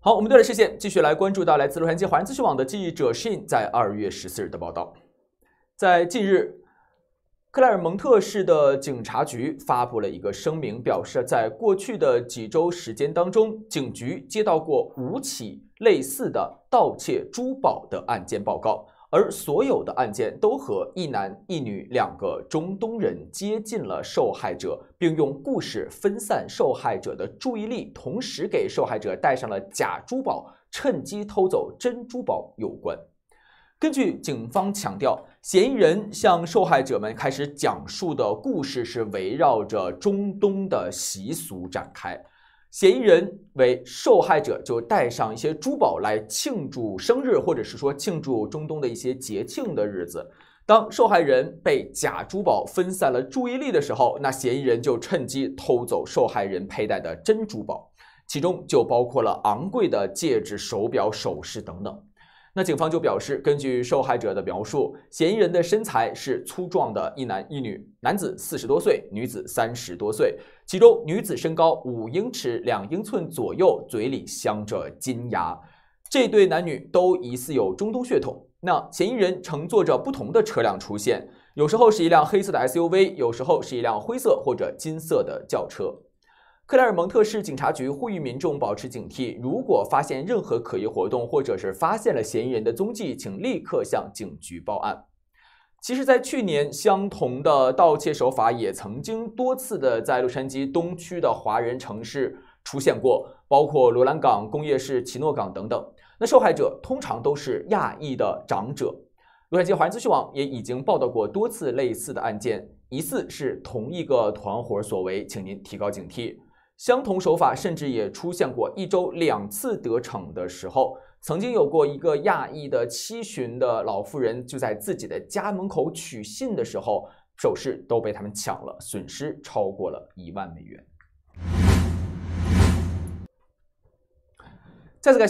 好，我们对了视线，继续来关注到来自洛杉矶华人资讯网的记者 Shin 在二月十四日的报道。在近日，克莱尔蒙特市的警察局发布了一个声明，表示在过去的几周时间当中，警局接到过五起类似的盗窃珠宝的案件报告。而所有的案件都和一男一女两个中东人接近了受害者，并用故事分散受害者的注意力，同时给受害者戴上了假珠宝，趁机偷走真珠宝有关。根据警方强调，嫌疑人向受害者们开始讲述的故事是围绕着中东的习俗展开。嫌疑人为受害者就带上一些珠宝来庆祝生日，或者是说庆祝中东的一些节庆的日子。当受害人被假珠宝分散了注意力的时候，那嫌疑人就趁机偷走受害人佩戴的真珠宝，其中就包括了昂贵的戒指、手表、首饰等等。那警方就表示，根据受害者的描述，嫌疑人的身材是粗壮的，一男一女，男子四十多岁，女子三十多岁，其中女子身高五英尺两英寸左右，嘴里镶着金牙，这对男女都疑似有中东血统。那嫌疑人乘坐着不同的车辆出现，有时候是一辆黑色的 SUV，有时候是一辆灰色或者金色的轿车。克莱尔蒙特市警察局呼吁民众保持警惕，如果发现任何可疑活动，或者是发现了嫌疑人的踪迹，请立刻向警局报案。其实，在去年，相同的盗窃手法也曾经多次的在洛杉矶东区的华人城市出现过，包括罗兰港、工业市、奇诺港等等。那受害者通常都是亚裔的长者。洛杉矶华人资讯网也已经报道过多次类似的案件，疑似是同一个团伙所为，请您提高警惕。相同手法甚至也出现过一周两次得逞的时候，曾经有过一个亚裔的七旬的老妇人就在自己的家门口取信的时候，首饰都被他们抢了，损失超过了一万美元。再次感。